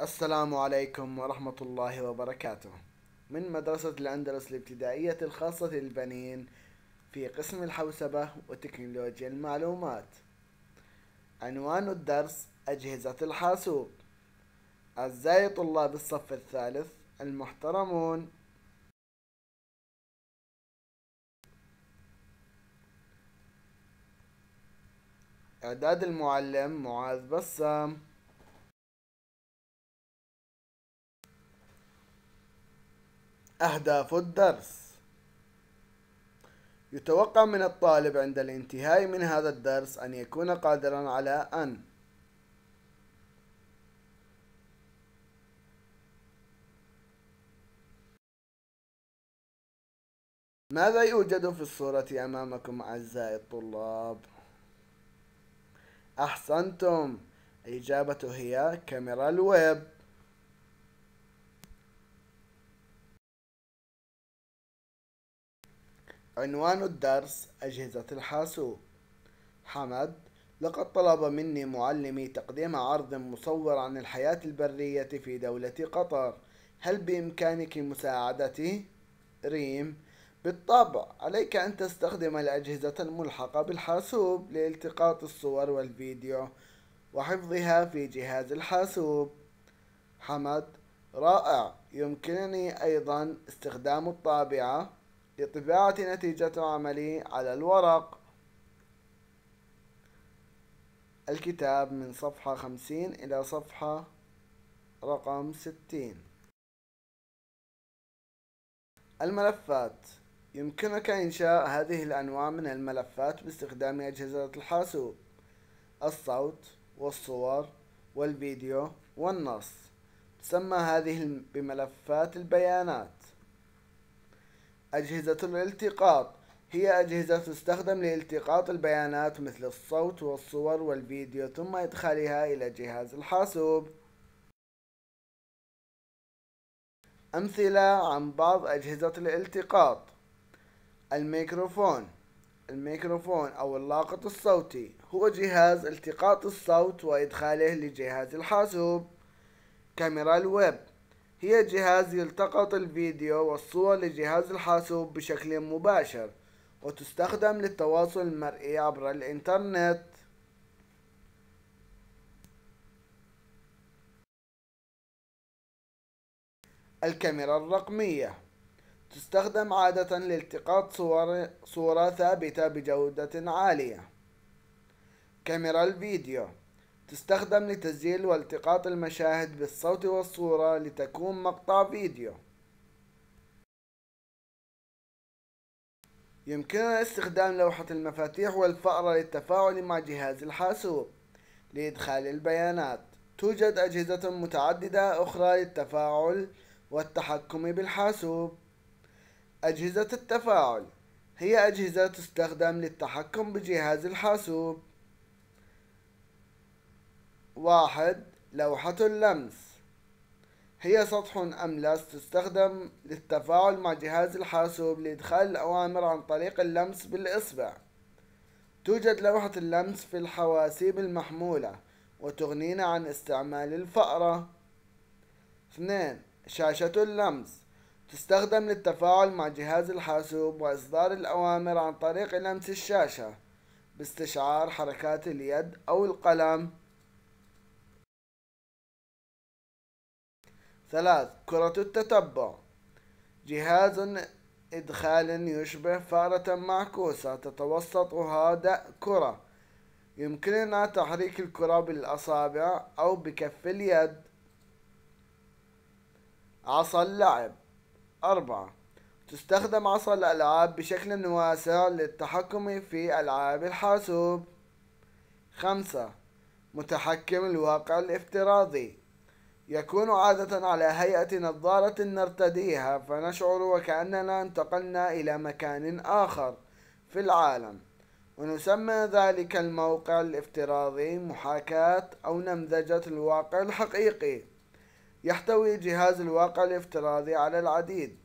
السلام عليكم ورحمة الله وبركاته من مدرسة الأندلس الابتدائية الخاصة للبنين في قسم الحوسبة وتكنولوجيا المعلومات عنوان الدرس أجهزة الحاسوب أعزائي طلاب الصف الثالث المحترمون إعداد المعلم معاذ بسام أهداف الدرس يتوقع من الطالب عند الانتهاء من هذا الدرس أن يكون قادرا على أن ماذا يوجد في الصورة أمامكم أعزائي الطلاب؟ أحسنتم الإجابة هي كاميرا الويب عنوان الدرس أجهزة الحاسوب حمد لقد طلب مني معلمي تقديم عرض مصور عن الحياة البرية في دولة قطر هل بإمكانك مساعدتي؟ ريم بالطبع عليك أن تستخدم الأجهزة الملحقة بالحاسوب لالتقاط الصور والفيديو وحفظها في جهاز الحاسوب حمد رائع يمكنني أيضا استخدام الطابعة لطباعة نتيجة عملي على الورق الكتاب من صفحة خمسين إلى صفحة رقم ستين الملفات يمكنك إنشاء هذه الأنواع من الملفات باستخدام أجهزة الحاسوب الصوت والصور والفيديو والنص تسمى هذه بملفات البيانات أجهزة الالتقاط هي أجهزة تستخدم لالتقاط البيانات مثل الصوت والصور والفيديو ثم إدخالها إلى جهاز الحاسوب أمثلة عن بعض أجهزة الالتقاط الميكروفون الميكروفون أو اللاقط الصوتي هو جهاز التقاط الصوت وإدخاله لجهاز الحاسوب كاميرا الويب هي جهاز يلتقط الفيديو والصور لجهاز الحاسوب بشكل مباشر وتستخدم للتواصل المرئي عبر الإنترنت الكاميرا الرقمية تستخدم عادة لالتقاط صور صورة ثابتة بجودة عالية كاميرا الفيديو تستخدم لتسجيل والتقاط المشاهد بالصوت والصورة لتكون مقطع فيديو يمكننا استخدام لوحة المفاتيح والفأرة للتفاعل مع جهاز الحاسوب لإدخال البيانات توجد أجهزة متعددة أخرى للتفاعل والتحكم بالحاسوب أجهزة التفاعل هي أجهزة تستخدم للتحكم بجهاز الحاسوب واحد لوحة اللمس هي سطح أملس تستخدم للتفاعل مع جهاز الحاسوب لإدخال الأوامر عن طريق اللمس بالإصبع توجد لوحة اللمس في الحواسيب المحمولة وتغنينا عن استعمال الفأرة 2. شاشة اللمس تستخدم للتفاعل مع جهاز الحاسوب وإصدار الأوامر عن طريق لمس الشاشة باستشعار حركات اليد أو القلم ثلاث كرة التتبع جهاز إدخال يشبه فارة معكوسة تتوسطها دأ كرة يمكننا تحريك الكرة بالأصابع أو بكف اليد عصا اللعب أربعة تستخدم عصا الألعاب بشكل واسع للتحكم في ألعاب الحاسوب خمسة متحكم الواقع الافتراضي يكون عادة على هيئة نظارة نرتديها فنشعر وكأننا انتقلنا إلى مكان آخر في العالم ونسمى ذلك الموقع الافتراضي محاكاة أو نمذجة الواقع الحقيقي يحتوي جهاز الواقع الافتراضي على العديد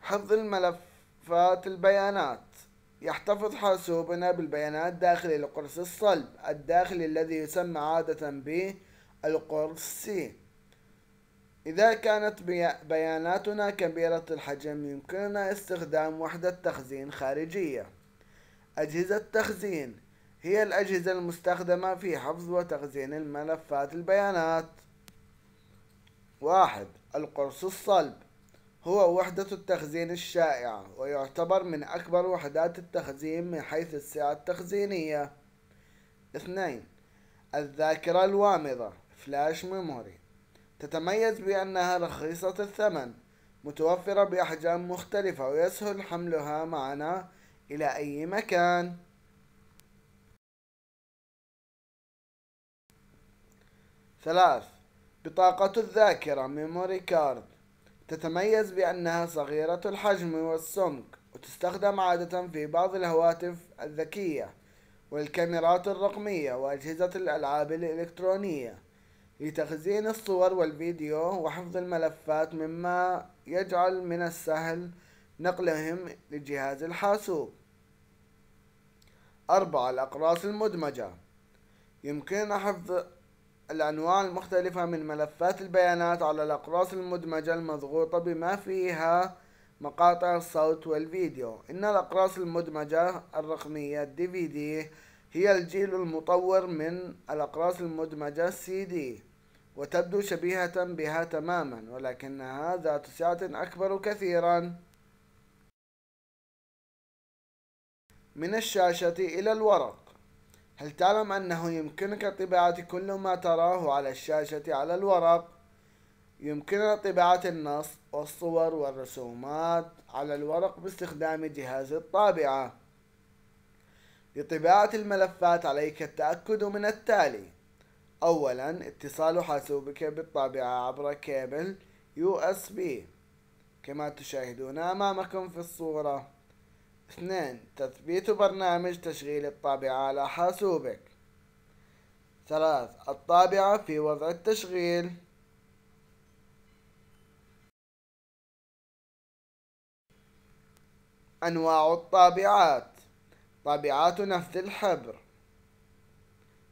حفظ الملفات البيانات يحتفظ حاسوبنا بالبيانات داخل القرص الصلب الداخلي الذي يسمى عادة بالقرص سي إذا كانت بياناتنا كبيرة الحجم يمكننا استخدام وحدة تخزين خارجية أجهزة تخزين هي الأجهزة المستخدمة في حفظ وتخزين الملفات البيانات واحد القرص الصلب هو وحدة التخزين الشائعة ويعتبر من أكبر وحدات التخزين من حيث السعة التخزينية اثنين الذاكرة الوامضة فلاش ميموري تتميز بأنها رخيصة الثمن متوفرة بأحجام مختلفة ويسهل حملها معنا إلى أي مكان ثلاث بطاقة الذاكرة ميموري كارد تتميز بأنها صغيرة الحجم والسمك وتستخدم عادة في بعض الهواتف الذكية والكاميرات الرقمية وأجهزة الألعاب الإلكترونية لتخزين الصور والفيديو وحفظ الملفات مما يجعل من السهل نقلهم لجهاز الحاسوب أربعة الأقراص المدمجة يمكن حفظ الأنواع المختلفة من ملفات البيانات على الأقراص المدمجة المضغوطة بما فيها مقاطع الصوت والفيديو إن الأقراص المدمجة الرقمية DVD هي الجيل المطور من الأقراص المدمجة CD وتبدو شبيهة بها تماما ولكنها ذات سعة أكبر كثيرا من الشاشة إلى الورق هل تعلم أنه يمكنك طباعة كل ما تراه على الشاشة على الورق؟ يمكننا طباعة النص والصور والرسومات على الورق باستخدام جهاز الطابعة لطباعة الملفات عليك التأكد من التالي أولا اتصال حاسوبك بالطابعة عبر كابل USB كما تشاهدون أمامكم في الصورة اثنين تثبيت برنامج تشغيل الطابعة على حاسوبك ثلاث الطابعة في وضع التشغيل أنواع الطابعات طابعات نفذ الحبر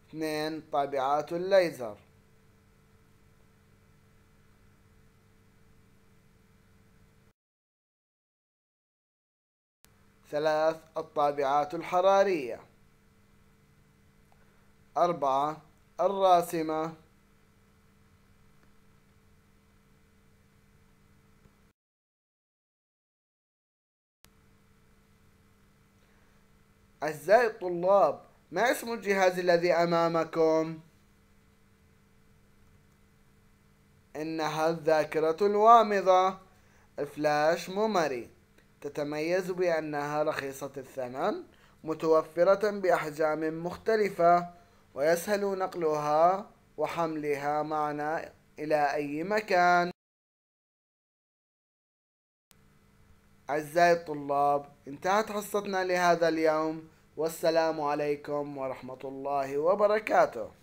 اثنين طابعات الليزر ثلاث الطابعات الحرارية أربعة الراسمة أعزائي الطلاب ما اسم الجهاز الذي أمامكم؟ إنها الذاكرة الوامضة الفلاش ميموري تتميز بأنها رخيصة الثمن متوفرة بأحجام مختلفة ويسهل نقلها وحملها معنا إلى أي مكان أعزائي الطلاب انتهت حصتنا لهذا اليوم والسلام عليكم ورحمة الله وبركاته